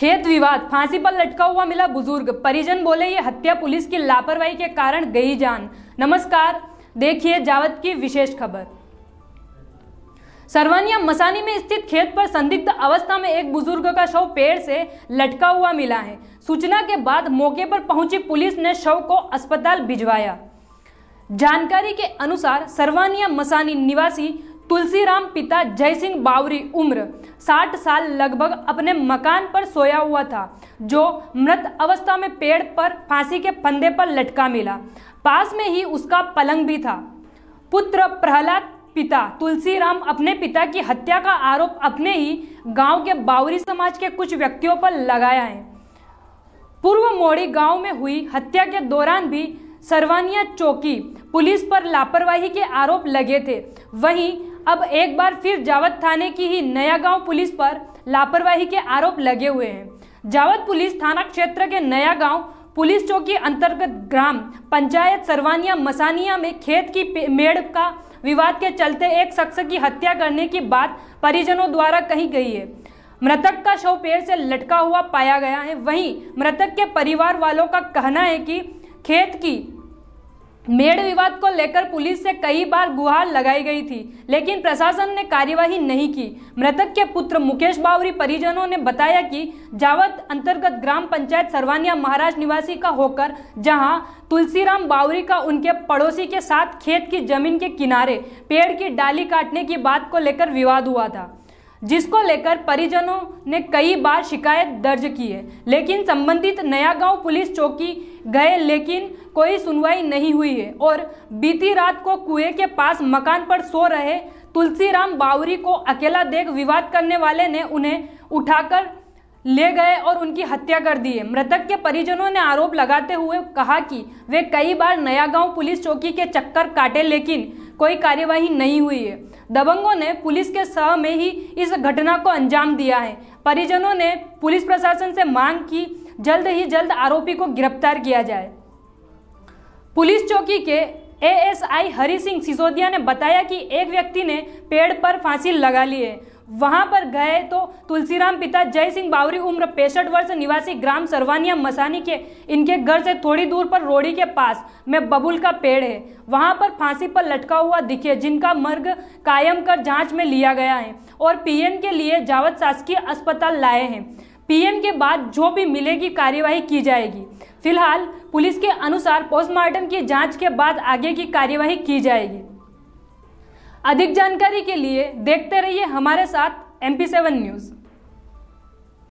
खेत विवाद फांसी पर लटका हुआ मिला बुजुर्ग परिजन बोले ये हत्या पुलिस की लापरवाही के कारण गई जान नमस्कार देखिए जावत की विशेष खबर सरवानिया मसानी में स्थित खेत पर संदिग्ध अवस्था में एक बुजुर्ग का शव पेड़ से लटका हुआ मिला है सूचना के बाद मौके पर पहुंची पुलिस ने शव को अस्पताल भिजवाया जानकारी के अनुसार सरवानिया मसानी निवासी तुलसीराम पिता जयसिंह बावरी उम्र 60 साल लगभग अपने मकान पर सोया हुआ था जो मृत अवस्था में पेड़ पर फांसी के फंदे पर लटका मिला पास में ही उसका पलंग भी था पुत्र प्रहलाद पिता तुलसीराम अपने पिता की हत्या का आरोप अपने ही गांव के बावरी समाज के कुछ व्यक्तियों पर लगाया है पूर्व मोड़ी गांव में हुई हत्या के दौरान भी सरवानिया चौकी पुलिस पर लापरवाही के आरोप लगे थे वहीं अब एक बार फिर जावत थाने की ही नयागांव पुलिस पर लापरवाही के आरोप लगे हुए हैं जावत पुलिस थाना क्षेत्र के नया गाँव पुलिस चौकी अंतर्गत ग्राम पंचायत सरवानिया मसानिया में खेत की मेड़ का विवाद के चलते एक शख्स की हत्या करने की बात परिजनों द्वारा कही गई है मृतक का शव पेड़ से लटका हुआ पाया गया है वहीं मृतक के परिवार वालों का कहना है कि खेत की मेड़ विवाद को लेकर पुलिस से कई बार गुहार लगाई गई थी लेकिन प्रशासन ने कार्यवाही नहीं की मृतक के पुत्र मुकेश बावरी परिजनों ने बताया कि जावत अंतर्गत ग्राम पंचायत सरवानिया महाराज निवासी का होकर जहां तुलसीराम बावरी का उनके पड़ोसी के साथ खेत की जमीन के किनारे पेड़ की डाली काटने की बात को लेकर विवाद हुआ था जिसको लेकर परिजनों ने कई बार शिकायत दर्ज की है लेकिन संबंधित नयागांव पुलिस चौकी गए लेकिन कोई सुनवाई नहीं हुई है और बीती रात को कुएं के पास मकान पर सो रहे तुलसीराम बावरी को अकेला देख विवाद करने वाले ने उन्हें उठाकर ले गए और उनकी हत्या कर दी है मृतक के परिजनों ने आरोप लगाते हुए कहा कि वे कई बार नया गाँव पुलिस चौकी के चक्कर काटे लेकिन कोई कार्यवाही नहीं हुई है दबंगों ने पुलिस के सह में ही इस घटना को अंजाम दिया है परिजनों ने पुलिस प्रशासन से मांग की जल्द ही जल्द आरोपी को गिरफ्तार किया जाए पुलिस चौकी के एएसआई हरि सिंह सिसोदिया ने बताया कि एक व्यक्ति ने पेड़ पर फांसी लगा ली है वहां पर गए तो तुलसीराम पिता जय सिंह बावरी उम्र पैंसठ वर्ष निवासी ग्राम सरवानिया मसानी के इनके घर से थोड़ी दूर पर रोड़ी के पास में बबुल का पेड़ है वहां पर फांसी पर लटका हुआ दिखे जिनका मर्ग कायम कर जांच में लिया गया है और पीएम के लिए जावत शासकीय अस्पताल लाए हैं पीएम के बाद जो भी मिलेगी कार्यवाही की जाएगी फिलहाल पुलिस के अनुसार पोस्टमार्टम की जाँच के बाद आगे की कार्यवाही की जाएगी अधिक जानकारी के लिए देखते रहिए हमारे साथ एम पी सेवन न्यूज़